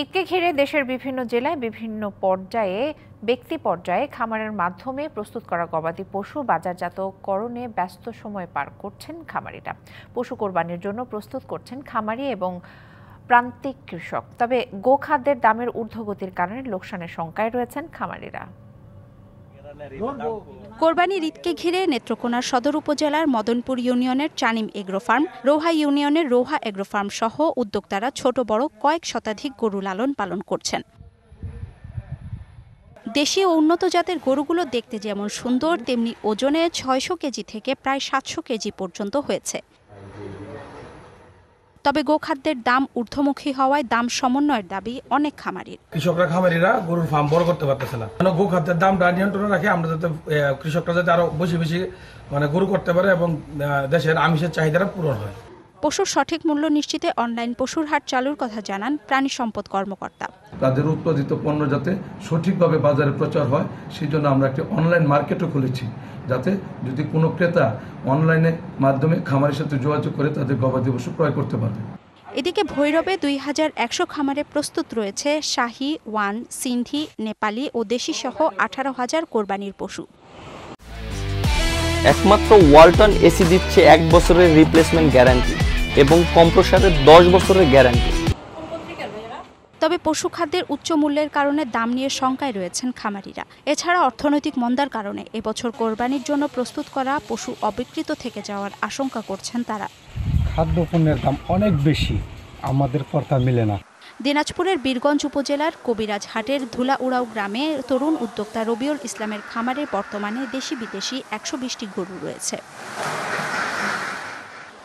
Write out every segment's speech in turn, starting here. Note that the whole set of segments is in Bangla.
ঈদকে ঘিরে দেশের বিভিন্ন জেলায় বিভিন্ন পর্যায়ে ব্যক্তি পর্যায়ে খামারের মাধ্যমে প্রস্তুত করা গবাদি পশু বাজারজাতকরণে ব্যস্ত সময় পার করছেন খামারিরা পশু কোরবানির জন্য প্রস্তুত করছেন খামারি এবং প্রান্তিক কৃষক তবে গোখাদ্যের দামের ঊর্ধ্বগতির কারণে লোকসানের শঙ্কায় রয়েছেন খামারিরা কোরবানির ঈদকে ঘিরে নেত্রকোনা সদর উপজেলার মদনপুর ইউনিয়নের চানিম এগ্রো ফার্ম রোহা ইউনিয়নের রোহা এগ্রো ফার্ম সহ উদ্যোক্তারা ছোট বড় কয়েক শতাধিক গরু লালন পালন করছেন দেশীয় উন্নত জাতের গরুগুলো দেখতে যেমন সুন্দর তেমনি ওজনে ছয়শো কেজি থেকে প্রায় সাতশো কেজি পর্যন্ত হয়েছে তবে গোখাদ্যের দাম ঊর্ধ্বমুখী হওয়ায় দাম সমন্বয়ের দাবি অনেক খামারির কৃষকরা খামারিরা গরুর ফার্ম বড় করতে পারতেছে না কারণ গোখাদ্যের দামটা নিয়ন্ত্রণে রাখে আমরা যাতে কৃষকরা যাতে আরো বেশি বেশি মানে গরু করতে পারে এবং দেশের আমিষের চাহিদাটা পূরণ হয় পশুর সঠিক মূল্য নিশ্চিতে অনলাইন পশুর হাট চালুর কথা জানান প্রাণী সম্পদ কর্মকর্তা তাদের উৎপাদিত পণ্য যাতে সঠিকভাবে বাজারে প্রচার হয় সেই জন্য আমরা একটি অনলাইন মার্কেটও খুলেছি যাতে যদি কোনো ক্রেতা অনলাইনে মাধ্যমে খামারের সাথে যোগাযোগ করে তাদের গবাদি পশু ক্রয় করতে পারবে এদিকে ভৈরবে দুই হাজার একশো খামারে প্রস্তুত রয়েছে শাহি ওয়ান সিন্ধি নেপালি ও দেশি সহ আঠারো হাজার কোরবানির পশু একমাত্র ওয়ালটন এসি দিচ্ছে এক বছরের রিপ্লেসমেন্ট গ্যারান্টি এবং কম্প্রসারের দশ বছরের গ্যারান্টি তবে পশু খাদ্যের উচ্চ মূল্যের কারণে দাম নিয়ে শঙ্কায় রয়েছেন খামারিরা এছাড়া অর্থনৈতিক মন্দার কারণে এবছর কোরবানির জন্য প্রস্তুত করা পশু অবিকৃত থেকে যাওয়ার আশঙ্কা করছেন তারা খাদ্য পণ্যের দাম অনেক বেশি আমাদের কর্তা মিলে না দিনাজপুরের বীরগঞ্জ উপজেলার কবিরাজ হাটের ধুলাউড়াও গ্রামে তরুণ উদ্যোক্তা রবিউল ইসলামের খামারে বর্তমানে দেশি বিদেশি একশো বিশটি গরু রয়েছে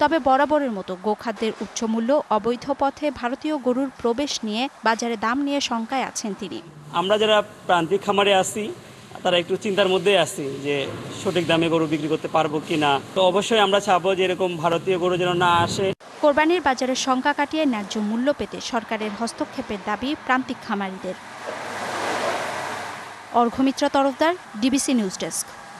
তবে বরাবরের মতো গোখাদ্যের উচ্চ মূল্য অবৈধ পথে ভারতীয় গরুর প্রবেশ নিয়ে বাজারে দাম নিয়ে শঙ্কায় আছেন তিনি আমরা যারা প্রান্তিক খামারে আসি তারা একটু চিন্তার মধ্যে আসি যে সঠিক দামে গরু বিক্রি করতে পারবো কি না তো অবশ্যই আমরা চাবো যে এরকম ভারতীয় গরু যেন না আসে কোরবানির বাজারে শঙ্কা কাটিয়ে ন্যায্য মূল্য পেতে সরকারের হস্তক্ষেপের দাবি প্রান্তিক খামারিদের Arghamitra Tarafdar DBC news desk